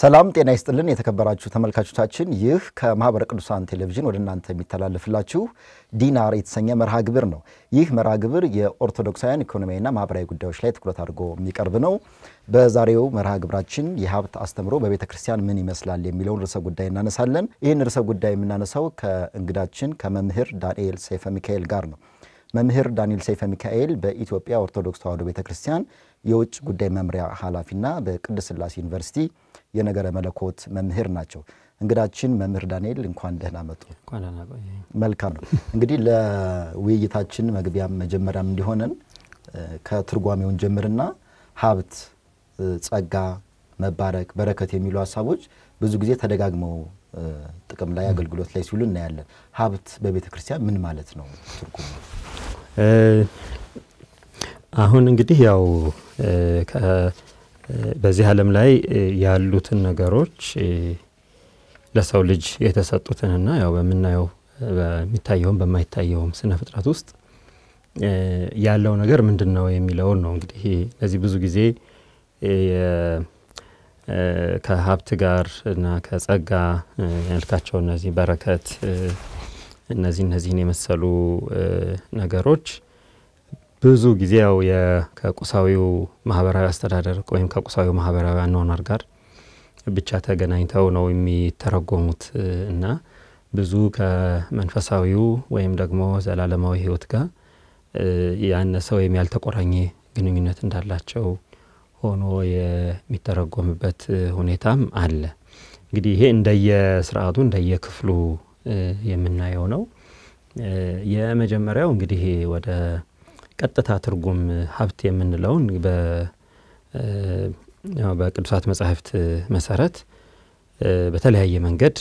ሰላም ጤና ይስጥልን የተከበራችሁ ተመልካቾቻችን፣ ይህ ከማህበረ ቅዱሳን ቴሌቪዥን ወደ እናንተ የሚተላለፍላችሁ ዲናር የተሰኘ መርሃ ግብር ነው። ይህ መርሃ ግብር የኦርቶዶክሳውያን ኢኮኖሚያዊና ማህበራዊ ጉዳዮች ላይ ትኩረት አድርጎ የሚቀርብ ነው። በዛሬው መርሃ ግብራችን የሀብት አስተምሮ በቤተ ክርስቲያን ምን ይመስላል የሚለውን ርዕሰ ጉዳይ እናነሳለን። ይህን ርዕሰ ጉዳይ የምናነሳው ከእንግዳችን ከመምህር ዳንኤል ሰይፈ ሚካኤል ጋር ነው። መምህር ዳንኤል ሰይፈ ሚካኤል በኢትዮጵያ ኦርቶዶክስ ተዋሕዶ ቤተ ክርስቲያን የውጭ ጉዳይ መምሪያ ኃላፊና በቅድስት ሥላሴ ዩኒቨርሲቲ የነገረ መለኮት መምህር ናቸው። እንግዳችን መምህር ዳንኤል እንኳን ደህና መጡ። መልካም ነው። እንግዲህ ለውይይታችን መግቢያም መጀመሪያም እንዲሆነን ከትርጓሜውን ጀምርና ሀብት፣ ጸጋ፣ መባረክ፣ በረከት የሚሉ ሀሳቦች ብዙ ጊዜ ተደጋግመው ጥቅም ላይ አገልግሎት ላይ ሲውሉ እናያለን። ሀብት በቤተ ክርስቲያን ምን ማለት ነው? ትርጉሙ አሁን እንግዲህ ያው በዚህ ዓለም ላይ ያሉትን ነገሮች ለሰው ልጅ የተሰጡትንና ያው በምናየው በሚታየውም በማይታየውም ስነ ፍጥረት ውስጥ ያለው ነገር ምንድን ነው የሚለውን ነው እንግዲህ እነዚህ ብዙ ጊዜ ከሀብት ጋር እና ከጸጋ ያልካቸው እነዚህ በረከት እነዚህ እነዚህን የመሰሉ ነገሮች ብዙ ጊዜ ያው ከቁሳዊው ማህበራዊ አስተዳደር ወይም ከቁሳዊው ማህበራዊ አኗኗር ጋር ብቻ ተገናኝተው ነው የሚተረጎሙት እና ብዙ ከመንፈሳዊው ወይም ደግሞ ዘላለማዊ ህይወት ጋር ያነሰ ወይም ያልተቆራኘ ግንኙነት እንዳላቸው ሆኖ የሚተረጎምበት ሁኔታም አለ። እንግዲህ ይሄ እንደየስርዓቱ እንደየክፍሉ የምናየው ነው። የመጀመሪያው እንግዲህ ወደ ቀጥታ ትርጉም ሀብት የምንለውን በቅዱሳት መጻሕፍት መሰረት በተለያየ መንገድ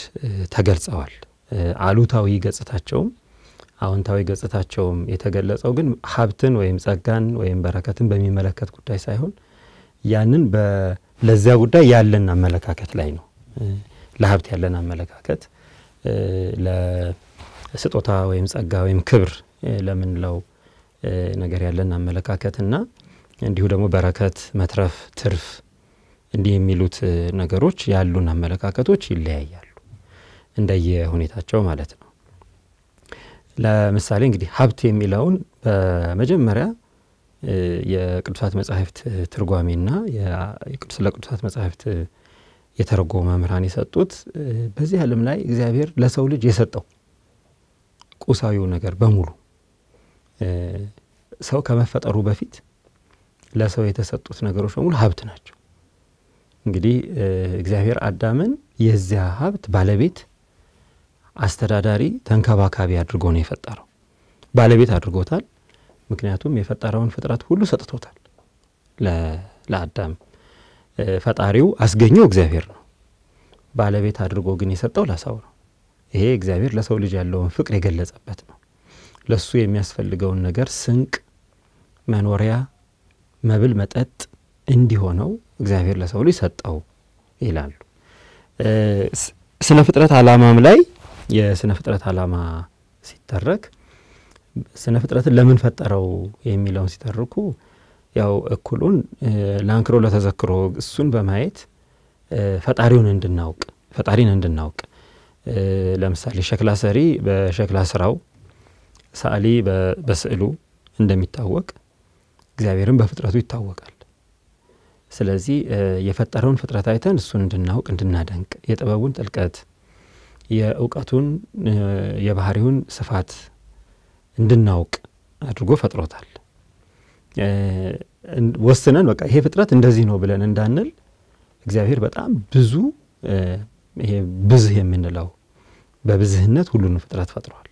ተገልጸዋል። አሉታዊ ገጽታቸውም አዎንታዊ ገጽታቸውም የተገለጸው ግን ሀብትን ወይም ጸጋን ወይም በረከትን በሚመለከት ጉዳይ ሳይሆን ያንን ለዚያ ጉዳይ ያለን አመለካከት ላይ ነው። ለሀብት ያለን አመለካከት ለስጦታ ወይም ጸጋ ወይም ክብር ለምንለው ነገር ያለን አመለካከትና እንዲሁ ደግሞ በረከት፣ መትረፍ፣ ትርፍ እንዲህ የሚሉት ነገሮች ያሉን አመለካከቶች ይለያያሉ እንደየ ሁኔታቸው ማለት ነው። ለምሳሌ እንግዲህ ሀብት የሚለውን በመጀመሪያ የቅዱሳት መጽሐፍት ትርጓሜና ለቅዱሳት መጽሐፍት የተረጎ መምህራን የሰጡት በዚህ ዓለም ላይ እግዚአብሔር ለሰው ልጅ የሰጠው ቁሳዊው ነገር በሙሉ ሰው ከመፈጠሩ በፊት ለሰው የተሰጡት ነገሮች በሙሉ ሀብት ናቸው። እንግዲህ እግዚአብሔር አዳምን የዚያ ሀብት ባለቤት፣ አስተዳዳሪ፣ ተንከባካቢ አድርጎ ነው የፈጠረው። ባለቤት አድርጎታል። ምክንያቱም የፈጠረውን ፍጥረት ሁሉ ሰጥቶታል ለአዳም። ፈጣሪው አስገኘው እግዚአብሔር ነው። ባለቤት አድርጎ ግን የሰጠው ለሰው ነው። ይሄ እግዚአብሔር ለሰው ልጅ ያለውን ፍቅር የገለጸበት ነው። ለሱ የሚያስፈልገውን ነገር ስንቅ፣ መኖሪያ፣ መብል፣ መጠጥ እንዲሆነው እግዚአብሔር ለሰው ልጅ ሰጠው ይላሉ። ስነ ፍጥረት ዓላማም ላይ የስነ ፍጥረት ዓላማ ሲተረክ ስነ ፍጥረትን ለምን ፈጠረው የሚለውን ሲተርኩ ያው እኩሉን ለአንክሮ ለተዘክሮ እሱን በማየት ፈጣሪውን እንድናውቅ ፈጣሪን እንድናውቅ ለምሳሌ ሸክላ ሰሪ በሸክላ ስራው ሰዓሊ በስዕሉ እንደሚታወቅ እግዚአብሔርም በፍጥረቱ ይታወቃል። ስለዚህ የፈጠረውን ፍጥረት አይተን እሱን እንድናውቅ እንድናደንቅ፣ የጥበቡን ጥልቀት፣ የእውቀቱን የባህሪውን ስፋት እንድናውቅ አድርጎ ፈጥሮታል። ወስነን በቃ ይሄ ፍጥረት እንደዚህ ነው ብለን እንዳንል እግዚአብሔር በጣም ብዙ ይሄ ብዝህ የምንለው በብዝህነት ሁሉንም ፍጥረት ፈጥሯል።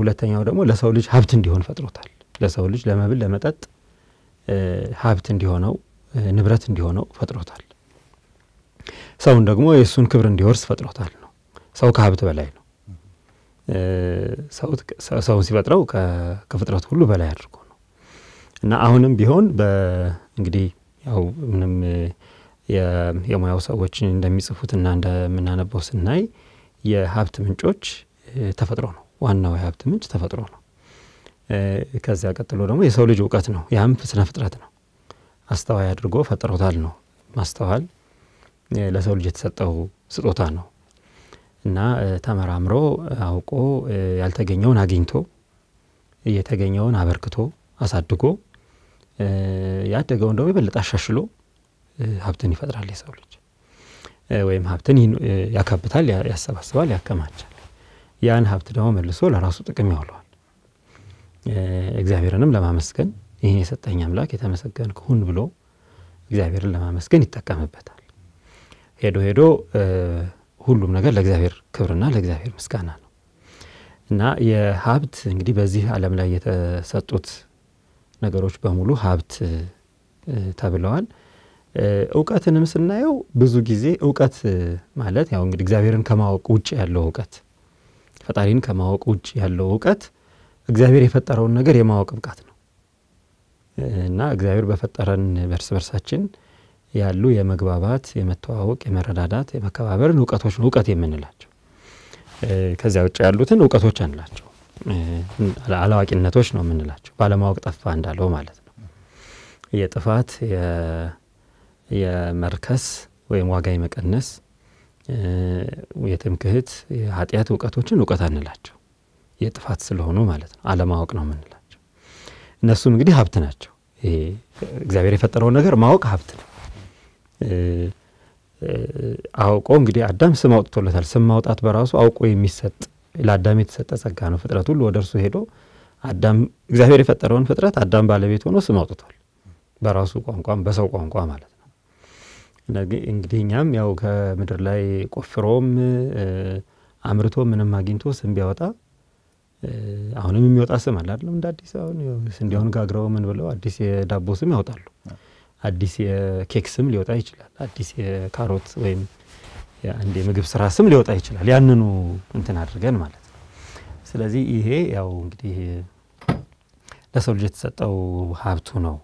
ሁለተኛው ደግሞ ለሰው ልጅ ሀብት እንዲሆን ፈጥሮታል። ለሰው ልጅ ለመብል፣ ለመጠጥ ሀብት እንዲሆነው ንብረት እንዲሆነው ፈጥሮታል። ሰውን ደግሞ የእሱን ክብር እንዲወርስ ፈጥሮታል ነው። ሰው ከሀብት በላይ ነው። ሰውን ሲፈጥረው ከፍጥረት ሁሉ በላይ አድርጎ ነው እና አሁንም ቢሆን እንግዲህ ያው ምንም የሙያው ሰዎች እንደሚጽፉትና እንደምናነበው ስናይ የሀብት ምንጮች ተፈጥሮ ነው። ዋናው የሀብት ምንጭ ተፈጥሮ ነው። ከዚያ ቀጥሎ ደግሞ የሰው ልጅ እውቀት ነው። ያም ስነ ፍጥረት ነው። አስተዋይ አድርጎ ፈጥሮታል ነው። ማስተዋል ለሰው ልጅ የተሰጠው ስጦታ ነው እና ተመራምሮ አውቆ ያልተገኘውን አግኝቶ የተገኘውን አበርክቶ አሳድጎ ያደገውን ደግሞ የበለጠ አሻሽሎ ሀብትን ይፈጥራል የሰው ልጅ ወይም ሀብትን ያካብታል፣ ያሰባስባል፣ ያከማቻል። ያን ሀብት ደግሞ መልሶ ለራሱ ጥቅም ያውለዋል። እግዚአብሔርንም ለማመስገን ይህን የሰጠኝ አምላክ የተመሰገን ሁን ብሎ እግዚአብሔርን ለማመስገን ይጠቀምበታል። ሄዶ ሄዶ ሁሉም ነገር ለእግዚአብሔር ክብርና ለእግዚአብሔር ምስጋና ነው እና የሀብት እንግዲህ በዚህ ዓለም ላይ የተሰጡት ነገሮች በሙሉ ሀብት ተብለዋል። እውቀትንም ስናየው ብዙ ጊዜ እውቀት ማለት ያው እንግዲህ እግዚአብሔርን ከማወቅ ውጭ ያለው እውቀት ፈጣሪን ከማወቅ ውጭ ያለው እውቀት እግዚአብሔር የፈጠረውን ነገር የማወቅ ብቃት ነው እና እግዚአብሔር በፈጠረን በርስ በርሳችን ያሉ የመግባባት፣ የመተዋወቅ፣ የመረዳዳት፣ የመከባበርን እውቀቶች ነው እውቀት የምንላቸው። ከዚያ ውጭ ያሉትን እውቀቶች አንላቸው፣ አላዋቂነቶች ነው የምንላቸው። ባለማወቅ ጠፋ እንዳለው ማለት ነው። የጥፋት የመርከስ ወይም ዋጋ የመቀነስ የትምክህት የኃጢአት እውቀቶችን እውቀት አንላቸው የጥፋት ስለሆኑ ማለት ነው አለማወቅ ነው የምንላቸው እነሱም እንግዲህ ሀብት ናቸው እግዚአብሔር የፈጠረውን ነገር ማወቅ ሀብት ነው አውቆ እንግዲህ አዳም ስም አውጥቶለታል ስም ማውጣት በራሱ አውቆ የሚሰጥ ለአዳም የተሰጠ ጸጋ ነው ፍጥረት ሁሉ ወደ እርሱ ሄዶ አዳም እግዚአብሔር የፈጠረውን ፍጥረት አዳም ባለቤት ሆኖ ስም አውጥቷል በራሱ ቋንቋም በሰው ቋንቋ ማለት ነው እንግዲህ እኛም ያው ከምድር ላይ ቆፍሮም አምርቶ ምንም አግኝቶ ስም ቢያወጣ አሁንም የሚወጣ ስም አለ አይደለም እንደ አዲስ አሁን ስንዴውን ጋግረው ምን ብለው አዲስ የዳቦ ስም ያወጣሉ። አዲስ የኬክ ስም ሊወጣ ይችላል። አዲስ የካሮት ወይም አንድ የምግብ ስራ ስም ሊወጣ ይችላል። ያንኑ እንትን አድርገን ማለት ነው። ስለዚህ ይሄ ያው እንግዲህ ለሰው ልጅ የተሰጠው ሀብቱ ነው፣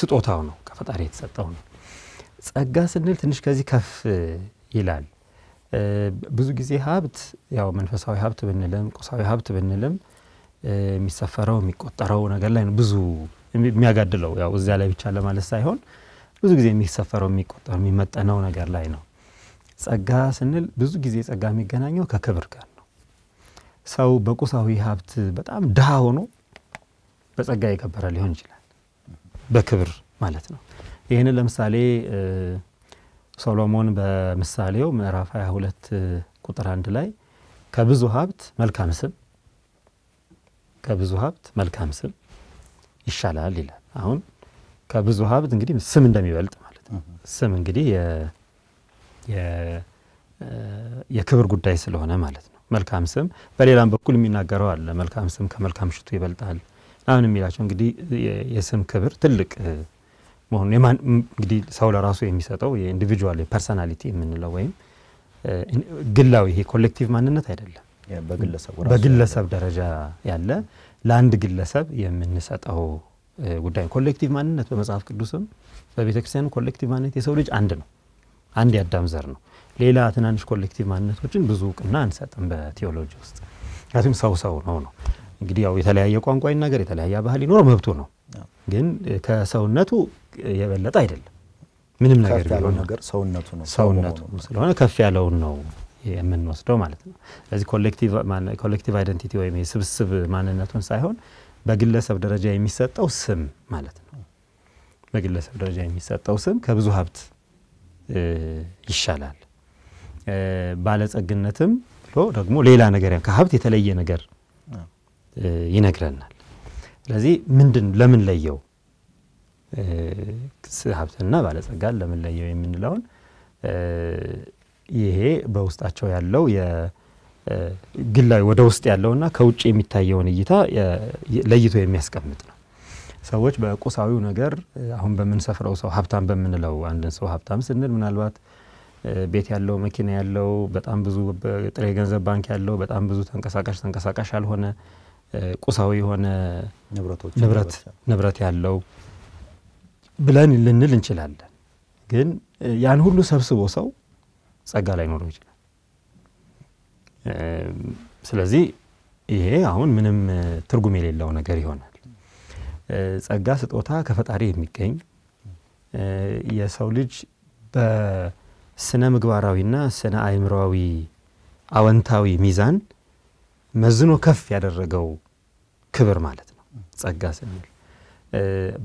ስጦታው ነው፣ ከፈጣሪ የተሰጠው ነው። ጸጋ ስንል ትንሽ ከዚህ ከፍ ይላል። ብዙ ጊዜ ሀብት ያው መንፈሳዊ ሀብት ብንልም ቁሳዊ ሀብት ብንልም የሚሰፈረው የሚቆጠረው ነገር ላይ ነው ብዙ የሚያጋድለው ያው እዚያ ላይ ብቻ ለማለት ሳይሆን ብዙ ጊዜ የሚሰፈረው የሚቆጠረው የሚመጠነው ነገር ላይ ነው። ጸጋ ስንል ብዙ ጊዜ ጸጋ የሚገናኘው ከክብር ጋር ነው። ሰው በቁሳዊ ሀብት በጣም ድሃ ሆኖ በጸጋ የከበረ ሊሆን ይችላል፣ በክብር ማለት ነው። ይህንን ለምሳሌ ሶሎሞን በምሳሌው ምዕራፍ 22 ቁጥር አንድ ላይ ከብዙ ሀብት መልካም ስም ከብዙ ሀብት መልካም ስም ይሻላል ይላል። አሁን ከብዙ ሀብት እንግዲህ ስም እንደሚበልጥ ማለት ነው። ስም እንግዲህ የክብር ጉዳይ ስለሆነ ማለት ነው። መልካም ስም በሌላም በኩል የሚናገረው አለ። መልካም ስም ከመልካም ሽቱ ይበልጣል አሁን የሚላቸው እንግዲህ የስም ክብር ትልቅ መሆኑን እንግዲህ ሰው ለራሱ የሚሰጠው የኢንዲቪጁዋል ፐርሰናሊቲ የምንለው ወይም ግላዊ ይሄ ኮሌክቲቭ ማንነት አይደለም። በግለሰብ ደረጃ ያለ ለአንድ ግለሰብ የምንሰጠው ጉዳይ ኮሌክቲቭ ማንነት በመጽሐፍ ቅዱስም በቤተ ክርስቲያን ኮሌክቲቭ ማንነት የሰው ልጅ አንድ ነው። አንድ የአዳም ዘር ነው። ሌላ ትናንሽ ኮሌክቲቭ ማንነቶችን ብዙ እውቅና አንሰጥም በቴዎሎጂ ውስጥ። ምክንያቱም ሰው ሰው ነው ነው። እንግዲህ ያው የተለያየ ቋንቋ ይናገር፣ የተለያየ ባህል ይኖረው መብቱ ነው። ግን ከሰውነቱ የበለጠ አይደለም። ምንም ነገር ቢሆን ነገር ሰውነቱ ነው ሰውነቱ ስለሆነ ከፍ ያለውን ነው የምንወስደው ማለት ነው። ስለዚህ ኮሌክቲቭ አይደንቲቲ ወይም የስብስብ ማንነቱን ሳይሆን በግለሰብ ደረጃ የሚሰጠው ስም ማለት ነው። በግለሰብ ደረጃ የሚሰጠው ስም ከብዙ ሀብት ይሻላል። ባለጸግነትም ብሎ ደግሞ ሌላ ነገር ከሀብት የተለየ ነገር ይነግረናል። ስለዚህ ምንድን ለምን ለየው ሀብትና ባለጸጋን ለምን ለየው የምንለውን ይሄ በውስጣቸው ያለው ግላዊ ወደ ውስጥ ያለውና ከውጭ የሚታየውን እይታ ለይቶ የሚያስቀምጥ ነው። ሰዎች በቁሳዊው ነገር አሁን በምንሰፍረው ሰው ሀብታም በምንለው አንድን ሰው ሀብታም ስንል ምናልባት ቤት ያለው፣ መኪና ያለው፣ በጣም ብዙ ጥሬ ገንዘብ ባንክ ያለው፣ በጣም ብዙ ተንቀሳቃሽ ተንቀሳቃሽ ያልሆነ ቁሳዊ የሆነ ንብረት ያለው ብለን ልንል እንችላለን። ግን ያን ሁሉ ሰብስቦ ሰው ጸጋ ላይኖረው ይችላል። ስለዚህ ይሄ አሁን ምንም ትርጉም የሌለው ነገር ይሆናል። ጸጋ ስጦታ ከፈጣሪ የሚገኝ የሰው ልጅ በስነ ምግባራዊና ስነ አእምሮዊ አወንታዊ ሚዛን መዝኖ ከፍ ያደረገው ክብር ማለት ነው። ጸጋ ስንል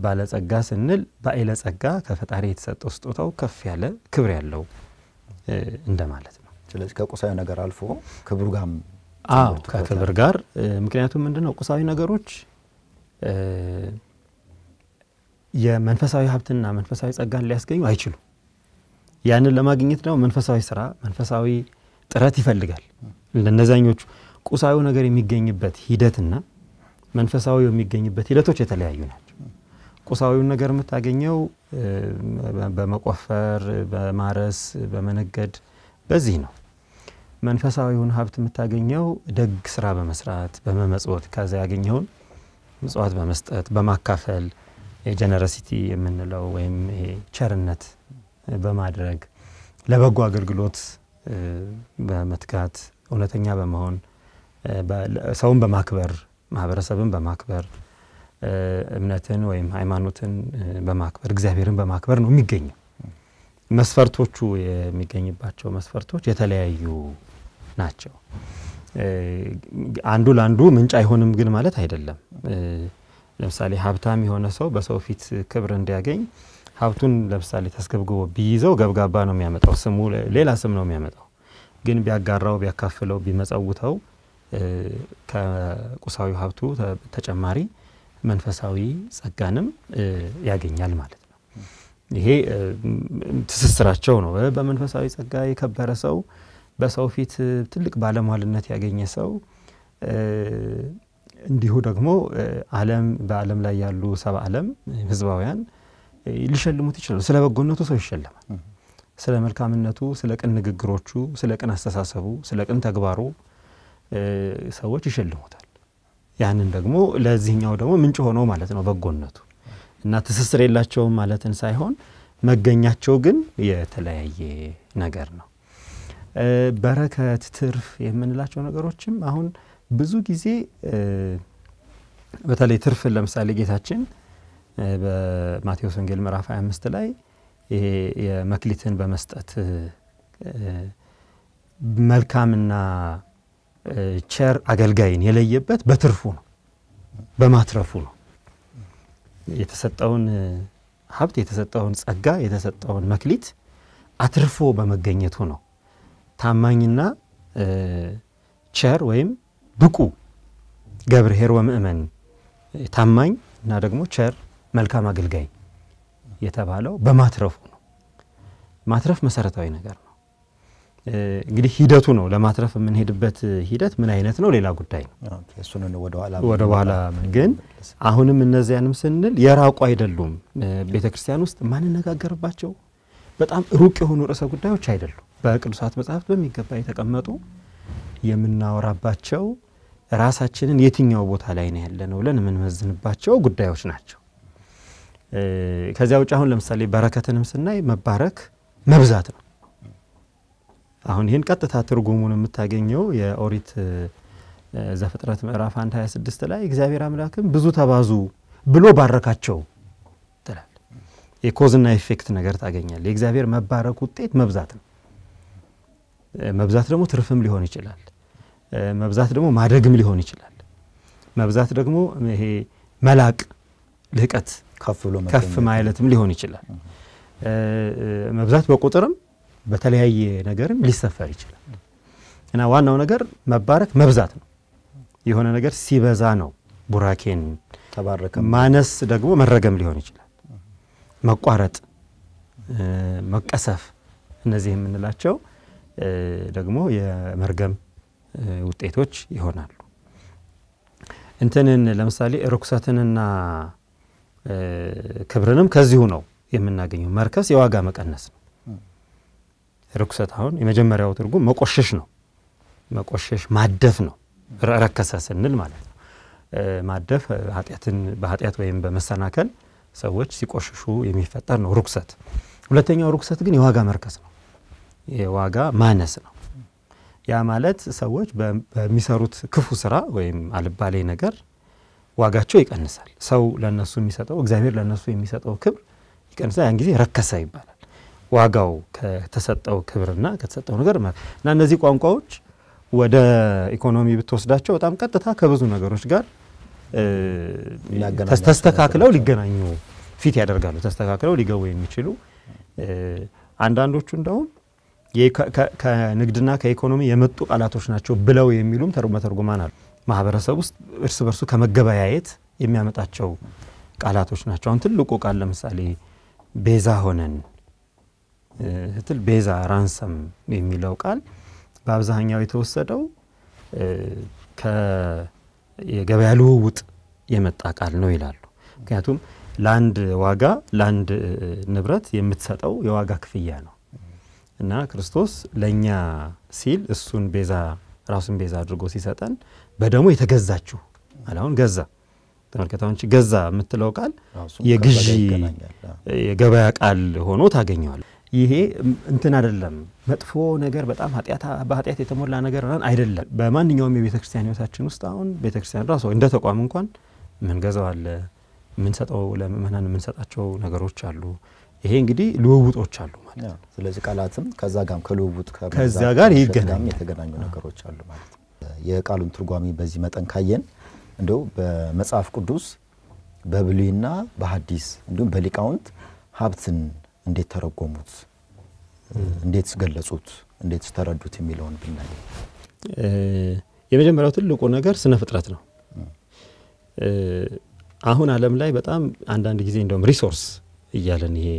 ባለጸጋ ስንል ባይለ ጸጋ ከፈጣሪ የተሰጠው ስጦታው ከፍ ያለ ክብር ያለው እንደማለት ነው። ስለዚህ ከቁሳዊ ነገር አልፎ ክብሩ ጋር ከክብር ጋር ምክንያቱም ምንድን ነው ቁሳዊ ነገሮች የመንፈሳዊ ሀብትና መንፈሳዊ ጸጋን ሊያስገኙ አይችሉ። ያንን ለማግኘት ደግሞ መንፈሳዊ ስራ፣ መንፈሳዊ ጥረት ይፈልጋል። እነዛኞቹ ቁሳዊው ነገር የሚገኝበት ሂደትና መንፈሳዊ የሚገኝበት ሂደቶች የተለያዩ ናቸው። ቁሳዊውን ነገር የምታገኘው በመቆፈር፣ በማረስ፣ በመነገድ በዚህ ነው። መንፈሳዊውን ሀብት የምታገኘው ደግ ስራ በመስራት በመመጽወት፣ ከዚ ያገኘውን ምጽዋት በመስጠት በማካፈል የጀነረሲቲ የምንለው ወይም ቸርነት በማድረግ ለበጎ አገልግሎት በመትጋት እውነተኛ በመሆን ሰውን በማክበር ማህበረሰብን በማክበር እምነትን ወይም ሃይማኖትን በማክበር እግዚአብሔርን በማክበር ነው የሚገኘው። መስፈርቶቹ የሚገኝባቸው መስፈርቶች የተለያዩ ናቸው። አንዱ ለአንዱ ምንጭ አይሆንም ግን ማለት አይደለም። ለምሳሌ ሀብታም የሆነ ሰው በሰው ፊት ክብር እንዲያገኝ ሀብቱን ለምሳሌ ተስገብግቦ ቢይዘው ገብጋባ ነው የሚያመጣው፣ ስሙ ሌላ ስም ነው የሚያመጣው። ግን ቢያጋራው፣ ቢያካፍለው፣ ቢመጸውተው ከቁሳዊ ሀብቱ ተጨማሪ መንፈሳዊ ጸጋንም ያገኛል ማለት ነው። ይሄ ትስስራቸው ነው። በመንፈሳዊ ጸጋ የከበረ ሰው፣ በሰው ፊት ትልቅ ባለሟልነት ያገኘ ሰው እንዲሁ ደግሞ ዓለም በዓለም ላይ ያሉ ሰብ ዓለም ህዝባውያን ሊሸልሙት ይችላሉ። ስለ በጎነቱ ሰው ይሸለማል። ስለ መልካምነቱ፣ ስለ ቅን ንግግሮቹ፣ ስለ ቅን አስተሳሰቡ፣ ስለ ቅን ተግባሩ ሰዎች ይሸልሙታል። ያንን ደግሞ ለዚህኛው ደግሞ ምንጭ ሆኖ ማለት ነው በጎነቱ እና ትስስር የላቸውም ማለትን ሳይሆን መገኛቸው ግን የተለያየ ነገር ነው። በረከት፣ ትርፍ የምንላቸው ነገሮችም አሁን ብዙ ጊዜ በተለይ ትርፍን ለምሳሌ ጌታችን በማቴዎስ ወንጌል ምዕራፍ 25 ላይ ይሄ የመክሊትን በመስጠት መልካምና ቸር አገልጋይን የለየበት በትርፉ ነው፣ በማትረፉ ነው። የተሰጠውን ሀብት፣ የተሰጠውን ጸጋ፣ የተሰጠውን መክሊት አትርፎ በመገኘቱ ነው ታማኝና ቸር ወይም ብቁ ገብርሄር ወምእመን ታማኝ እና ደግሞ ቸር መልካም አገልጋይ የተባለው በማትረፉ ነው። ማትረፍ መሰረታዊ ነገር ነው። እንግዲህ ሂደቱ ነው ለማትረፍ የምንሄድበት ሂደት ምን አይነት ነው ሌላ ጉዳይ ነው። ወደ ግን አሁንም እነዚያንም ስንል የራቁ አይደሉም። ቤተ ክርስቲያን ውስጥ ማንነጋገርባቸው በጣም ሩቅ የሆኑ ርዕሰ ጉዳዮች አይደሉም። በቅዱሳት መጽሐፍት በሚገባ የተቀመጡ የምናወራባቸው ራሳችንን የትኛው ቦታ ላይ ነው ነው ብለን የምንመዝንባቸው ጉዳዮች ናቸው። ከዚያ ውጭ አሁን ለምሳሌ በረከትንም ስናይ መባረክ መብዛት ነው። አሁን ይህን ቀጥታ ትርጉሙን የምታገኘው የኦሪት ዘፍጥረት ምዕራፍ 1 26 ላይ እግዚአብሔር አምላክም ብዙ ተባዙ ብሎ ባረካቸው ትላል። የኮዝና ኢፌክት ነገር ታገኛል። የእግዚአብሔር መባረክ ውጤት መብዛት ነው። መብዛት ደግሞ ትርፍም ሊሆን ይችላል። መብዛት ደግሞ ማደግም ሊሆን ይችላል። መብዛት ደግሞ ይሄ መላቅ ልህቀት ከፍ ማይለትም ሊሆን ይችላል። መብዛት በቁጥርም በተለያየ ነገርም ሊሰፈር ይችላል እና ዋናው ነገር መባረክ መብዛት ነው። የሆነ ነገር ሲበዛ ነው ቡራኬን ተባረከ። ማነስ ደግሞ መረገም ሊሆን ይችላል። መቋረጥ፣ መቀሰፍ እነዚህ የምንላቸው ደግሞ የመርገም ውጤቶች ይሆናሉ። እንትንን ለምሳሌ ርኩሰትንና ክብርንም ከዚሁ ነው የምናገኘው። መርከስ የዋጋ መቀነስ ነው። ርኩሰት አሁን የመጀመሪያው ትርጉም መቆሸሽ ነው። መቆሸሽ ማደፍ ነው። ረከሰ ስንል ማለት ነው። ማደፍ ኃጢአትን በኃጢአት ወይም በመሰናከል ሰዎች ሲቆሽሹ የሚፈጠር ነው ርኩሰት። ሁለተኛው ርኩሰት ግን የዋጋ መርከስ ነው። የዋጋ ማነስ ነው። ያ ማለት ሰዎች በሚሰሩት ክፉ ስራ ወይም አልባሌ ነገር ዋጋቸው ይቀንሳል። ሰው ለነሱ የሚሰጠው እግዚአብሔር ለነሱ የሚሰጠው ክብር ይቀንሳል። ያን ጊዜ ረከሰ ይባላል። ዋጋው ከተሰጠው ክብርና ከተሰጠው ነገር ማለት እና እነዚህ ቋንቋዎች ወደ ኢኮኖሚ ብትወስዳቸው በጣም ቀጥታ ከብዙ ነገሮች ጋር ተስተካክለው ሊገናኙ ፊት ያደርጋሉ። ተስተካክለው ሊገቡ የሚችሉ አንዳንዶቹ እንደውም ከንግድና ከኢኮኖሚ የመጡ ቃላቶች ናቸው ብለው የሚሉም መተርጉማን አሉ። ማህበረሰብ ውስጥ እርስ በርሱ ከመገበያየት የሚያመጣቸው ቃላቶች ናቸው። አሁን ትልቁ ቃል ለምሳሌ ቤዛ ሆነን ስትል ቤዛ ራንሰም የሚለው ቃል በአብዛኛው የተወሰደው የገበያ ልውውጥ የመጣ ቃል ነው ይላሉ። ምክንያቱም ለአንድ ዋጋ ለአንድ ንብረት የምትሰጠው የዋጋ ክፍያ ነው እና ክርስቶስ ለእኛ ሲል እሱን ቤዛ ራሱን ቤዛ አድርጎ ሲሰጠን በደሞ የተገዛችሁ አሁን ገዛ ተመልከታዎች ገዛ የምትለው ቃል የግዢ የገበያ ቃል ሆኖ ታገኘዋል። ይሄ እንትን አይደለም፣ መጥፎ ነገር በጣም በኃጢአት የተሞላ ነገር አይደለም። በማንኛውም የቤተ ክርስቲያን ህይወታችን ውስጥ አሁን ቤተ ክርስቲያን ራሱ እንደ ተቋም እንኳን ምንገዛው አለ፣ ምንሰጠው ለምእመናን የምንሰጣቸው ነገሮች አሉ። ይሄ እንግዲህ ልውውጦች አሉ ማለት ነው። ስለዚህ ቃላትም ከዛ ጋር ከልውውጥ ከዛ ጋር ይገናኝ የተገናኙ ነገሮች አሉ ማለት ነው። የቃሉን ትርጓሚ በዚህ መጠን ካየን እንደው በመጽሐፍ ቅዱስ በብሉይና በሐዲስ እንዲሁም በሊቃውንት ሀብትን እንዴት ተረጎሙት፣ እንዴት ገለጹት፣ እንዴት ተረዱት የሚለውን ብናይ የመጀመሪያው ትልቁ ነገር ስነ ፍጥረት ነው። አሁን ዓለም ላይ በጣም አንዳንድ ጊዜ እንደውም ሪሶርስ እያለን ይሄ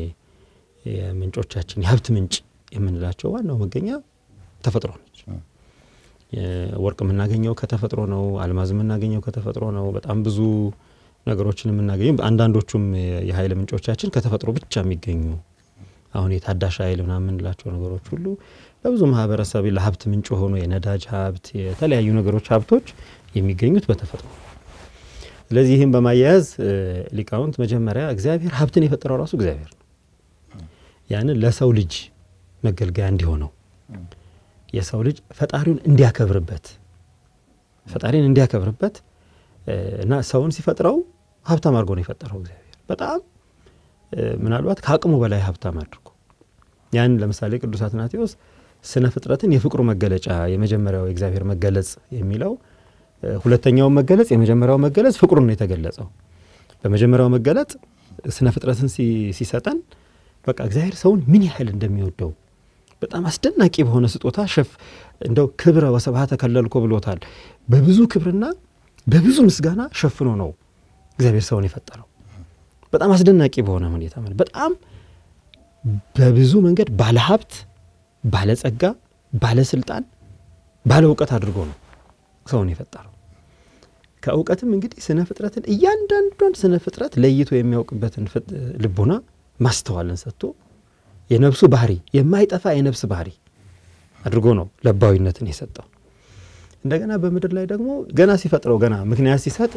ምንጮቻችን የሀብት ምንጭ የምንላቸው ዋናው መገኛ ተፈጥሮ ነች። ወርቅ የምናገኘው ከተፈጥሮ ነው። አልማዝ የምናገኘው ከተፈጥሮ ነው። በጣም ብዙ ነገሮችን የምናገኘው አንዳንዶቹም የኃይል ምንጮቻችን ከተፈጥሮ ብቻ የሚገኙ አሁን የታዳሽ ኃይል ምናምን የምንላቸው ነገሮች ሁሉ ለብዙ ማህበረሰብ ለሀብት ምንጭ ሆኖ የነዳጅ ሀብት፣ የተለያዩ ነገሮች ሀብቶች የሚገኙት በተፈጥሮ ስለዚህ ይህም በማያያዝ ሊቃውንት መጀመሪያ እግዚአብሔር ሀብትን የፈጠረው ራሱ እግዚአብሔር ነው። ያንን ለሰው ልጅ መገልገያ እንዲሆነው የሰው ልጅ ፈጣሪውን እንዲያከብርበት ፈጣሪን እንዲያከብርበት እና ሰውን ሲፈጥረው ሀብታም አድርጎ ነው የፈጠረው እግዚአብሔር በጣም ምናልባት ከአቅሙ በላይ ሀብታም አድርጎ ያን ለምሳሌ ቅዱስ አትናቴዎስ ስነ ፍጥረትን የፍቅሩ መገለጫ የመጀመሪያው የእግዚአብሔር መገለጽ የሚለው ሁለተኛው መገለጽ የመጀመሪያው መገለጽ ፍቅሩን ነው የተገለጸው። በመጀመሪያው መገለጥ ስነ ፍጥረትን ሲሰጠን በቃ እግዚአብሔር ሰውን ምን ያህል እንደሚወደው በጣም አስደናቂ በሆነ ስጦታ ሸፍ እንደው ክብረ ወሰብሃተ ከለልኮ ብሎታል። በብዙ ክብርና በብዙ ምስጋና ሸፍኖ ነው እግዚአብሔር ሰውን የፈጠረው። በጣም አስደናቂ በሆነ ሁኔታ ማለት በጣም በብዙ መንገድ ባለሀብት፣ ባለጸጋ፣ ባለስልጣን፣ ባለ እውቀት አድርጎ ነው ሰውን የፈጠረው። ከእውቀትም እንግዲህ ስነ ፍጥረትን እያንዳንዷን ስነ ፍጥረት ለይቶ የሚያውቅበትን ልቦና ማስተዋልን ሰጥቶ የነብሱ ባህሪ የማይጠፋ የነብስ ባህሪ አድርጎ ነው ለባዊነትን የሰጠው። እንደገና በምድር ላይ ደግሞ ገና ሲፈጥረው ገና ምክንያት ሲሰጥ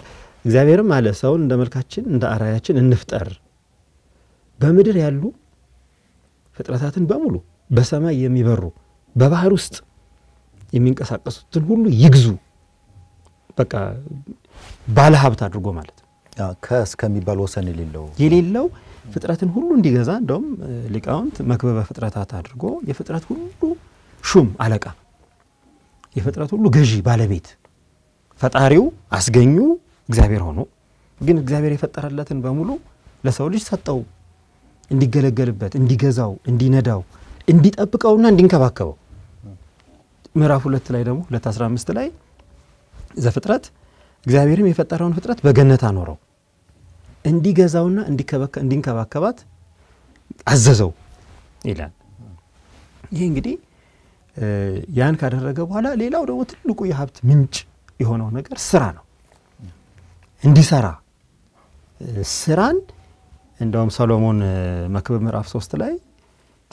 እግዚአብሔርም አለ ሰውን እንደ መልካችን እንደ አራያችን እንፍጠር። በምድር ያሉ ፍጥረታትን በሙሉ በሰማይ የሚበሩ በባህር ውስጥ የሚንቀሳቀሱትን ሁሉ ይግዙ። በቃ ባለ ሀብት አድርጎ ማለት ነው። ከእስከሚባል ወሰን የሌለው የሌለው ፍጥረትን ሁሉ እንዲገዛ እንደውም ሊቃውንት መክበበ ፍጥረታት አድርጎ የፍጥረት ሁሉ ሹም አለቃ የፍጥረት ሁሉ ገዢ ባለቤት ፈጣሪው አስገኙ እግዚአብሔር ሆኖ ግን እግዚአብሔር የፈጠረለትን በሙሉ ለሰው ልጅ ሰጠው እንዲገለገልበት፣ እንዲገዛው፣ እንዲነዳው፣ እንዲጠብቀውና እንዲንከባከበው። ምዕራፍ ሁለት ላይ ደግሞ ሁለት 15 ላይ ዘፍጥረት እግዚአብሔርም የፈጠረውን ፍጥረት በገነት አኖረው እንዲገዛውና እንዲንከባከባት አዘዘው ይላል። ይህ እንግዲህ ያን ካደረገ በኋላ ሌላው ደግሞ ትልቁ የሀብት ምንጭ የሆነው ነገር ስራ ነው። እንዲሰራ ስራን እንደውም ሰሎሞን መክብብ ምዕራፍ ሶስት ላይ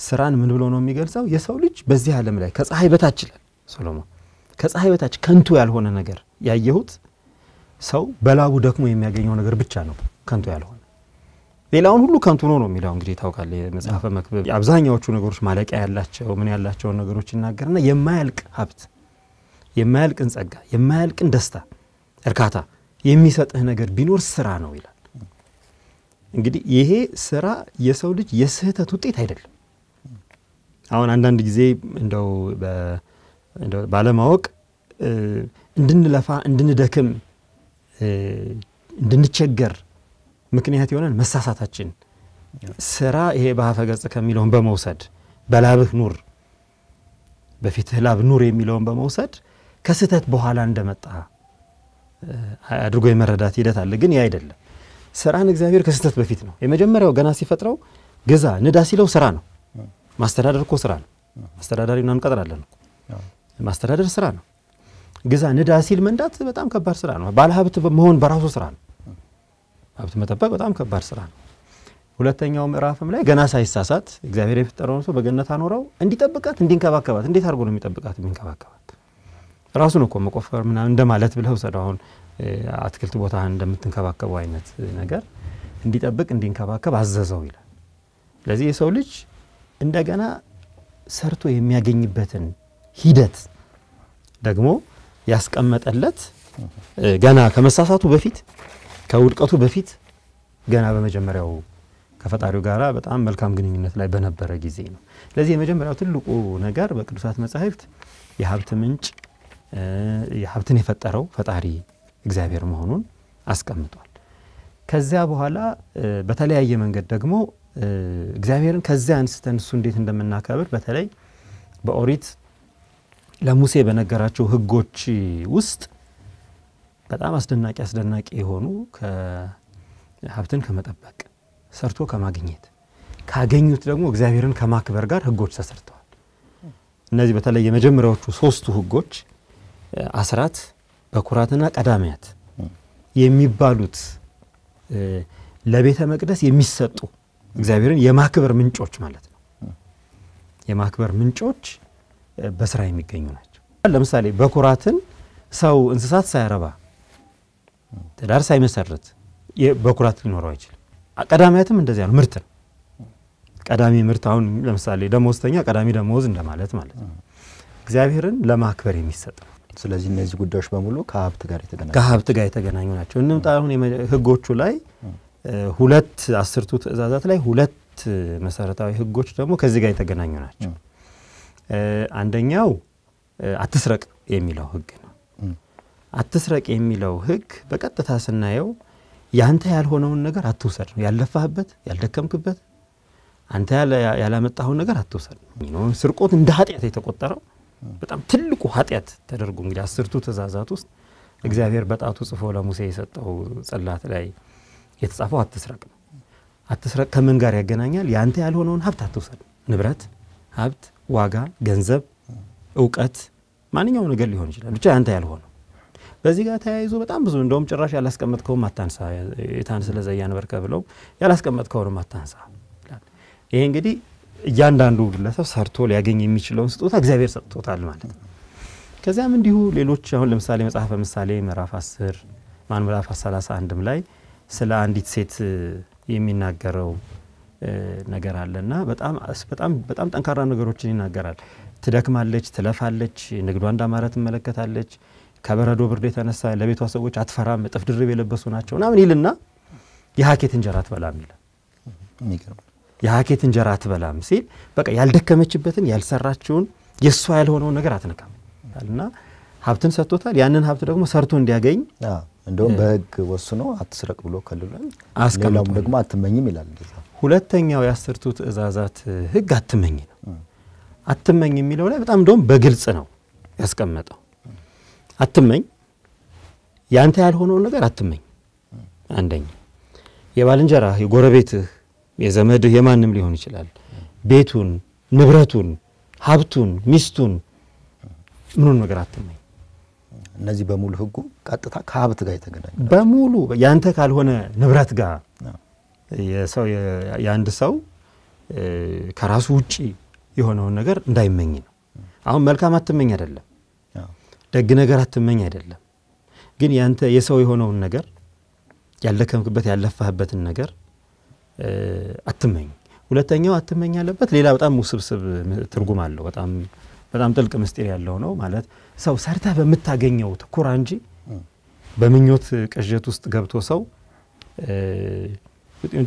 ስራን ምን ብሎ ነው የሚገልጸው? የሰው ልጅ በዚህ ዓለም ላይ ከፀሐይ በታች ይላል ሰሎሞን። ከፀሐይ በታች ከንቱ ያልሆነ ነገር ያየሁት ሰው በላቡ ደክሞ የሚያገኘው ነገር ብቻ ነው ከንቱ ያልሆነ ሌላውን ሁሉ ከንቱ ነው ነው የሚለው እንግዲህ ታውቃለ የመጽሐፈ መክብብ አብዛኛዎቹ ነገሮች ማለቂያ ያላቸው ምን ያላቸውን ነገሮች ይናገርና የማያልቅ ሀብት፣ የማያልቅን ጸጋ፣ የማያልቅን ደስታ፣ እርካታ የሚሰጥህ ነገር ቢኖር ስራ ነው ይላል። እንግዲህ ይሄ ስራ የሰው ልጅ የስህተት ውጤት አይደለም። አሁን አንዳንድ ጊዜ እንደው ባለማወቅ እንድንለፋ፣ እንድንደክም፣ እንድንቸገር ምክንያት የሆነን መሳሳታችን ስራ ይሄ በሀፈ ገጽ ከሚለውን በመውሰድ በላብህ ኑር በፊትህ ላብ ኑር የሚለውን በመውሰድ ከስህተት በኋላ እንደመጣ አድርጎ የመረዳት ሂደት አለ። ግን ይህ አይደለም። ስራን እግዚአብሔር ከስህተት በፊት ነው። የመጀመሪያው ገና ሲፈጥረው ግዛ ንዳ ሲለው ስራ ነው። ማስተዳደር እኮ ስራ ነው። ና እንቀጥራለን። ማስተዳደር ስራ ነው። ግዛ ንዳ ሲል መንዳት በጣም ከባድ ስራ ነው። ባለሀብት መሆን በራሱ ስራ ነው። ሀብት መጠበቅ በጣም ከባድ ስራ ነው። ሁለተኛው ምዕራፍም ላይ ገና ሳይሳሳት እግዚአብሔር የፈጠረውን ሰው በገነት አኖረው እንዲጠብቃት እንዲንከባከባት። እንዴት አድርጎ ነው የሚጠብቃት የሚንከባከባት? ራሱን እኮ መቆፈር ምናምን እንደማለት ብለው ሰደ አሁን አትክልት ቦታ እንደምትንከባከበው አይነት ነገር እንዲጠብቅ እንዲንከባከብ አዘዘው ይላል። ስለዚህ የሰው ልጅ እንደገና ሰርቶ የሚያገኝበትን ሂደት ደግሞ ያስቀመጠለት ገና ከመሳሳቱ በፊት ከውድቀቱ በፊት ገና በመጀመሪያው ከፈጣሪው ጋር በጣም መልካም ግንኙነት ላይ በነበረ ጊዜ ነው። ስለዚህ የመጀመሪያው ትልቁ ነገር በቅዱሳት መጻሕፍት የሀብት ምንጭ የሀብትን የፈጠረው ፈጣሪ እግዚአብሔር መሆኑን አስቀምጧል። ከዚያ በኋላ በተለያየ መንገድ ደግሞ እግዚአብሔርን ከዚያ አንስተን እሱ እንዴት እንደምናከብር በተለይ በኦሪት ለሙሴ በነገራቸው ሕጎች ውስጥ በጣም አስደናቂ አስደናቂ የሆኑ ሀብትን ከመጠበቅ ሰርቶ ከማግኘት ካገኙት ደግሞ እግዚአብሔርን ከማክበር ጋር ህጎች ተሰርተዋል። እነዚህ በተለይ የመጀመሪያዎቹ ሶስቱ ህጎች አስራት፣ በኩራትና ቀዳሚያት የሚባሉት ለቤተ መቅደስ የሚሰጡ እግዚአብሔርን የማክበር ምንጮች ማለት ነው። የማክበር ምንጮች በስራ የሚገኙ ናቸው። ለምሳሌ በኩራትን ሰው እንስሳት ሳያረባ ትዳር ሳይመሰረት በኩራት ሊኖረው አይችልም። ቀዳሚያትም እንደዚያ ነው። ምርት ነው። ቀዳሚ ምርት አሁን ለምሳሌ ደሞዝተኛ ቀዳሚ ደሞዝ እንደማለት ማለት ነው። እግዚአብሔርን ለማክበር የሚሰጥ ስለዚህ እነዚህ ጉዳዮች በሙሉ ከሀብት ጋር የተገናኙ ከሀብት ጋር የተገናኙ ናቸው። እንምጣ አሁን ህጎቹ ላይ ሁለት አስርቱ ትእዛዛት ላይ ሁለት መሰረታዊ ህጎች ደግሞ ከዚህ ጋር የተገናኙ ናቸው። አንደኛው አትስረቅ የሚለው ህግ ነው። አትስረቅ የሚለው ህግ በቀጥታ ስናየው ያንተ ያልሆነውን ነገር አትውሰድ ነው። ያልለፋህበት፣ ያልደከምክበት አንተ ያላመጣኸውን ነገር አትውሰድ ነው። ስርቆት እንደ ኃጢአት የተቆጠረው በጣም ትልቁ ኃጢአት ተደርጎ እንግዲህ አስርቱ ትእዛዛት ውስጥ እግዚአብሔር በጣቱ ጽፎ ለሙሴ የሰጠው ጽላት ላይ የተጻፈው አትስረቅ ነው። አትስረቅ ከምን ጋር ያገናኛል? ያንተ ያልሆነውን ሀብት አትውሰድ። ንብረት፣ ሀብት፣ ዋጋ፣ ገንዘብ፣ እውቀት፣ ማንኛውም ነገር ሊሆን ይችላል። ብቻ ያንተ ያልሆነው በዚህ ጋር ተያይዞ በጣም ብዙ እንደውም ጭራሽ ያላስቀመጥከውም አታንሳ የታን ስለዛ እያንበርከ ብለው ያላስቀመጥከውንም አታንሳ ይሄ እንግዲህ እያንዳንዱ ግለሰብ ሰርቶ ሊያገኝ የሚችለውን ስጦታ እግዚአብሔር ሰጥቶታል ማለት ነው። ከዚያም እንዲሁ ሌሎች አሁን ለምሳሌ መጽሐፈ ምሳሌ ምዕራፍ 10 ማን ምዕራፍ 31 ላይ ስለ አንዲት ሴት የሚናገረው ነገር አለና በጣም በጣም በጣም ጠንካራ ነገሮችን ይናገራል። ትደክማለች፣ ትለፋለች፣ ንግዷ እንዳማረ ትመለከታለች። ከበረዶ ብርድ የተነሳ ለቤቷ ሰዎች አትፈራም፣ እጥፍ ድርብ የለበሱ ናቸው ምናምን ይልና የሀኬት እንጀራ አትበላም ይለ የሀኬት እንጀራ አትበላም ሲል በቃ ያልደከመችበትን ያልሰራችውን የእሷ ያልሆነውን ነገር አትነካም እና ሀብትን ሰጥቶታል። ያንን ሀብት ደግሞ ሰርቶ እንዲያገኝ እንደውም በህግ ወስኖ አትስረቅ ብሎ ከልሏል። ሌላውም ደግሞ አትመኝም ይላል። ሁለተኛው የአስርቱ ትእዛዛት ህግ አትመኝ ነው። አትመኝ የሚለው ላይ በጣም እንደውም በግልጽ ነው ያስቀመጠው። አትመኝ፣ ያንተ ያልሆነውን ነገር አትመኝ። አንደኛ የባልንጀራህ፣ የጎረቤትህ፣ የዘመድህ የማንም ሊሆን ይችላል ቤቱን፣ ንብረቱን፣ ሀብቱን፣ ሚስቱን ምኑን ነገር አትመኝ። እነዚህ በሙሉ ህጉ ቀጥታ ከሀብት ጋር የተገናኘ በሙሉ ያንተ ካልሆነ ንብረት ጋር የሰው የአንድ ሰው ከራሱ ውጪ የሆነውን ነገር እንዳይመኝ ነው። አሁን መልካም አትመኝ አይደለም ደግ ነገር አትመኝ አይደለም፣ ግን ያንተ የሰው የሆነውን ነገር ያለከምክበት ያለፋህበትን ነገር አትመኝ። ሁለተኛው አትመኝ ያለበት ሌላ በጣም ውስብስብ ትርጉም አለው። በጣም በጣም ጥልቅ ምስጢር ያለው ነው። ማለት ሰው ሰርታ በምታገኘው ትኩራ እንጂ በምኞት ቅዠት ውስጥ ገብቶ ሰው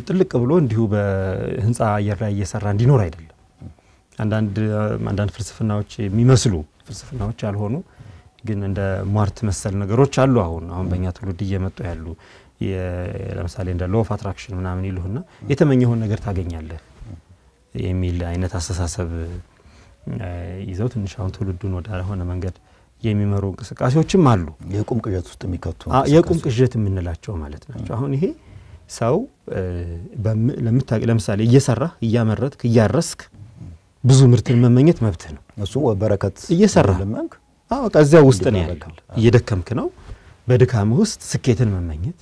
ጥልቅ ብሎ እንዲሁ በህንፃ አየር ላይ እየሰራ እንዲኖር አይደለም። አንዳንድ አንዳንድ ፍልስፍናዎች የሚመስሉ ፍልስፍናዎች ያልሆኑ ግን እንደ ሟርት መሰል ነገሮች አሉ። አሁን አሁን በእኛ ትውልድ እየመጡ ያሉ ለምሳሌ እንደ ሎፍ አትራክሽን ምናምን ይሉህና የተመኘውን ነገር ታገኛለህ የሚል አይነት አስተሳሰብ ይዘው ትንሽ አሁን ትውልዱን ሆነ መንገድ የሚመሩ እንቅስቃሴዎችም አሉ። የቁም ቅዠት ውስጥ የሚከቱ የቁም ቅዠት የምንላቸው ማለት ናቸው። አሁን ይሄ ሰው ለምሳሌ እየሰራህ እያመረትክ እያረስክ ብዙ ምርትን መመኘት መብትህ ነው። እሱ በረከት እየሰራህ አዎ ከዚያ ውስጥ ነው ያደርጋል። እየደከምክ ነው። በድካም ውስጥ ስኬትን መመኘት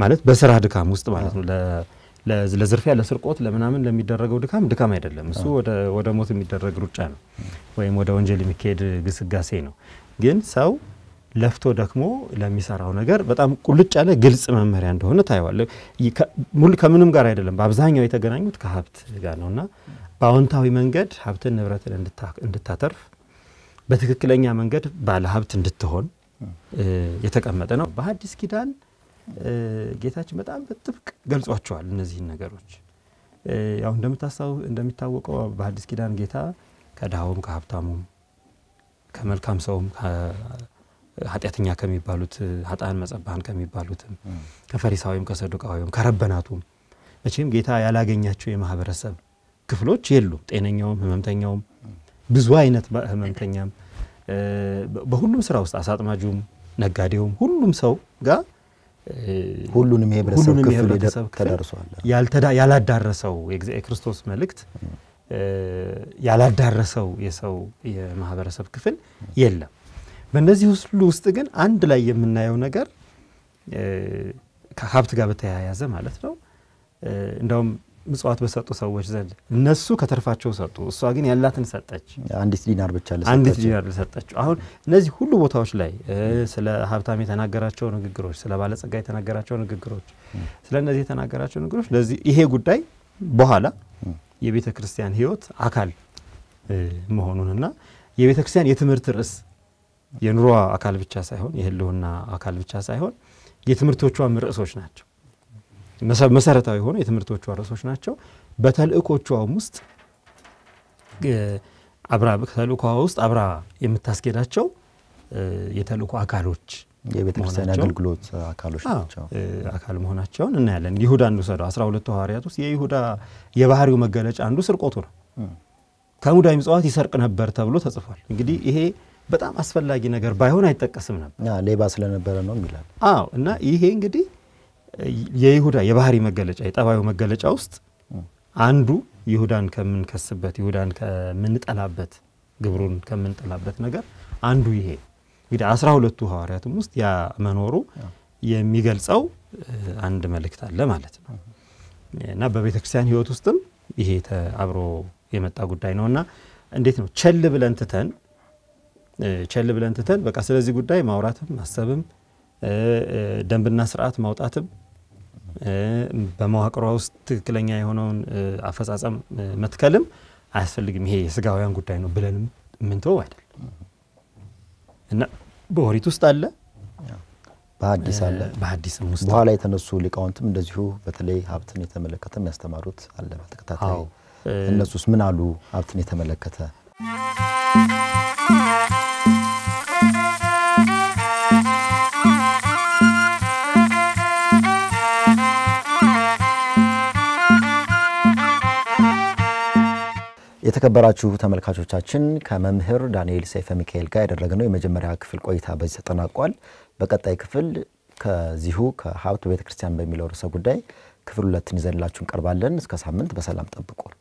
ማለት በስራ ድካም ውስጥ ማለት ነው። ለዝርፊያ፣ ለስርቆት፣ ለምናምን ለሚደረገው ድካም ድካም አይደለም። እሱ ወደ ሞት የሚደረግ ሩጫ ነው፣ ወይም ወደ ወንጀል የሚካሄድ ግስጋሴ ነው። ግን ሰው ለፍቶ ደክሞ ለሚሰራው ነገር በጣም ቁልጭ ያለ ግልጽ መመሪያ እንደሆነ ታየዋለ። ከምንም ጋር አይደለም። በአብዛኛው የተገናኙት ከሀብት ጋር ነውና በአዎንታዊ መንገድ ሀብትን ንብረትን እንድታተርፍ በትክክለኛ መንገድ ባለሀብት እንድትሆን የተቀመጠ ነው። በሐዲስ ኪዳን ጌታችን በጣም በጥብቅ ገልጿቸዋል እነዚህን ነገሮች። ያው እንደሚታወቀው በሐዲስ ኪዳን ጌታ ከድሃውም ከሀብታሙም ከመልካም ሰውም ኃጢአተኛ ከሚባሉት ሀጣን መጸባህን ከሚባሉትም ከፈሪሳዊም ከሰዱቃዊም ከረበናቱም መቼም ጌታ ያላገኛቸው የማህበረሰብ ክፍሎች የሉም። ጤነኛውም ህመምተኛውም ብዙ አይነት ህመምተኛም በሁሉም ስራ ውስጥ አሳጥማጁም፣ ነጋዴውም፣ ሁሉም ሰው ጋር ሁሉንም የህብረተሰብ ክፍል ያላዳረሰው ክርስቶስ መልእክት ያላዳረሰው የሰው የማህበረሰብ ክፍል የለም። በእነዚህ ሁሉ ውስጥ ግን አንድ ላይ የምናየው ነገር ከሀብት ጋር በተያያዘ ማለት ነው። እንደውም ምጽዋት በሰጡ ሰዎች ዘንድ እነሱ ከተርፋቸው ሰጡ፣ እሷ ግን ያላትን ሰጠች። አንዲት ዲናር ብቻ አንዲት ዲናር ሰጠችው። አሁን እነዚህ ሁሉ ቦታዎች ላይ ስለ ሀብታም የተናገራቸው ንግግሮች፣ ስለ ባለጸጋ የተናገራቸው ንግግሮች፣ ስለ እነዚህ የተናገራቸው ንግግሮች ለዚህ ይሄ ጉዳይ በኋላ የቤተ ክርስቲያን ህይወት አካል መሆኑንና የቤተ ክርስቲያን የትምህርት ርዕስ የኑሮ አካል ብቻ ሳይሆን የህልውና አካል ብቻ ሳይሆን የትምህርቶቿም ርዕሶች ናቸው። መሰረታዊ የሆኑ የትምህርቶቿ ርዕሶች ናቸው። በተልእኮቿም ውስጥ አብራ ከተልእኮ ውስጥ አብራ የምታስኬዳቸው የተልእኮ አካሎች የቤተክርስቲያን አገልግሎት አካሎች ናቸው አካል መሆናቸውን እናያለን። ይሁዳ እንውሰደው አስራ ሁለቱ ሐዋርያት ውስጥ የይሁዳ የባህሪው መገለጫ አንዱ ስርቆቱ ነው። ከሙዳይ ምጽዋት ይሰርቅ ነበር ተብሎ ተጽፏል። እንግዲህ ይሄ በጣም አስፈላጊ ነገር ባይሆን አይጠቀስም ነበር። ሌባ ስለነበረ ነው ይላል። አዎ እና ይሄ እንግዲህ የይሁዳ የባህሪ መገለጫ የጠባዩ መገለጫ ውስጥ አንዱ ይሁዳን ከምንከስበት ይሁዳን ከምንጠላበት ግብሩን ከምንጠላበት ነገር አንዱ ይሄ እንግዲህ አስራ ሁለቱ ሐዋርያትም ውስጥ ያ መኖሩ የሚገልጸው አንድ መልእክት አለ ማለት ነው እና በቤተ ክርስቲያን ህይወት ውስጥም ይሄ አብሮ የመጣ ጉዳይ ነው እና እንዴት ነው ቸል ብለን ትተን ቸል ብለን ትተን በቃ ስለዚህ ጉዳይ ማውራትም ማሰብም ደንብና ስርዓት ማውጣትም በመዋቅሯ ውስጥ ትክክለኛ የሆነውን አፈጻጸም መትከልም አያስፈልግም። ይሄ የስጋውያን ጉዳይ ነው ብለንም የምንተወው አይደል እና በኦሪት ውስጥ አለ፣ በሐዲስ አለ፣ በሐዲስም ውስጥ በኋላ የተነሱ ሊቃውንትም እንደዚሁ በተለይ ሀብትን የተመለከተም ያስተማሩት አለ በተከታታይ። እነሱስ ምን አሉ ሀብትን የተመለከተ? የተከበራችሁ ተመልካቾቻችን ከመምህር ዳንኤል ሰይፈ ሚካኤል ጋር ያደረግነው የመጀመሪያ ክፍል ቆይታ በዚህ ተጠናቋል። በቀጣይ ክፍል ከዚሁ ከሀብት ቤተ ክርስቲያን በሚለው ርዕሰ ጉዳይ ክፍል ሁለትን ይዘንላችሁ እንቀርባለን። እስከ ሳምንት በሰላም ጠብቁን።